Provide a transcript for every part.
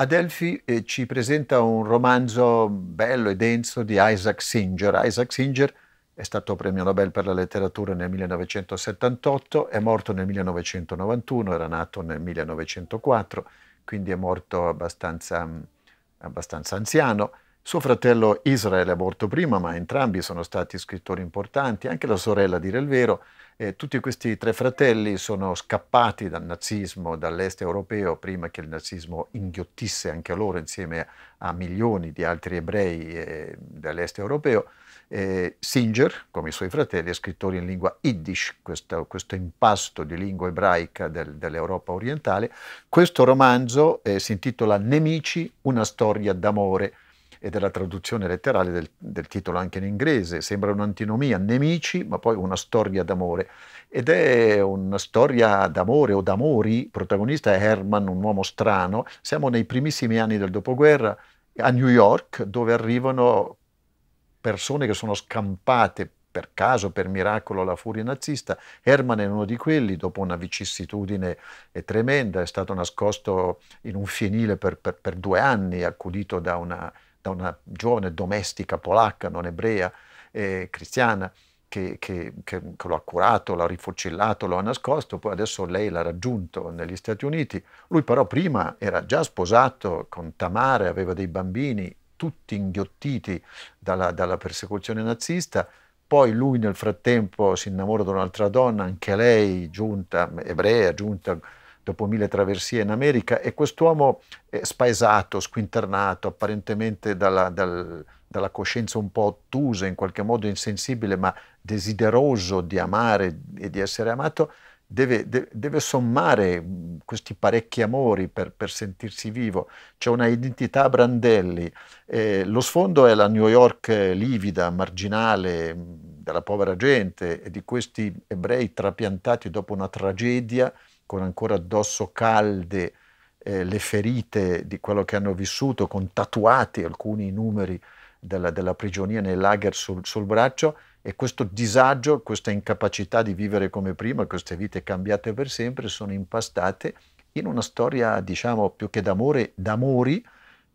Adelphi eh, ci presenta un romanzo bello e denso di Isaac Singer. Isaac Singer è stato premio Nobel per la letteratura nel 1978, è morto nel 1991, era nato nel 1904, quindi è morto abbastanza, mm, abbastanza anziano. Suo fratello Israele è morto prima, ma entrambi sono stati scrittori importanti, anche la sorella, a dire il vero. Eh, tutti questi tre fratelli sono scappati dal nazismo, dall'est europeo, prima che il nazismo inghiottisse anche loro insieme a milioni di altri ebrei eh, dell'est europeo. Eh, Singer, come i suoi fratelli, è scrittore in lingua yiddish, questo, questo impasto di lingua ebraica del, dell'Europa orientale. Questo romanzo eh, si intitola Nemici, una storia d'amore e della traduzione letterale del, del titolo anche in inglese. Sembra un'antinomia, nemici, ma poi una storia d'amore. Ed è una storia d'amore o d'amori, il protagonista è Herman, un uomo strano. Siamo nei primissimi anni del dopoguerra a New York, dove arrivano persone che sono scampate per caso, per miracolo, alla furia nazista. Herman è uno di quelli, dopo una vicissitudine eh, tremenda, è stato nascosto in un fienile per, per, per due anni, accudito da una da una giovane domestica polacca, non ebrea, eh, cristiana, che, che, che, che, lo ha curato, l'ha rifucillato, lo ha nascosto, poi adesso lei l'ha raggiunto negli Stati Uniti. Lui però prima era già sposato con Tamare, aveva dei bambini, tutti inghiottiti dalla, dalla persecuzione nazista, poi lui nel frattempo si innamora di un'altra donna, anche lei giunta, ebrea, giunta dopo mille traversie in America e quest'uomo spaesato, squinternato, apparentemente dalla, dal, dalla coscienza un po' ottusa, in qualche modo insensibile, ma desideroso di amare e di essere amato, Deve, de, deve, sommare questi parecchi amori per, per sentirsi vivo, c'è una identità a brandelli. Eh, lo sfondo è la New York eh, livida, marginale, mm, della povera gente e di questi ebrei trapiantati dopo una tragedia con ancora addosso calde eh, le ferite di quello che hanno vissuto, con tatuati alcuni numeri della, della prigionia nei lager sul, sul braccio e questo disagio, questa incapacità di vivere come prima, queste vite cambiate per sempre, sono impastate in una storia, diciamo, più che d'amore, d'amori,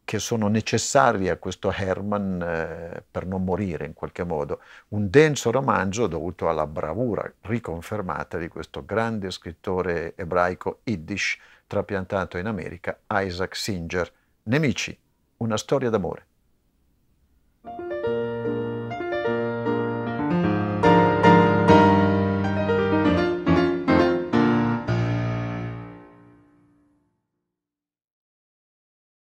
che sono necessari a questo Herman eh, per non morire in qualche modo. Un denso romanzo dovuto alla bravura riconfermata di questo grande scrittore ebraico yiddish trapiantato in America, Isaac Singer. Nemici, una storia d'amore.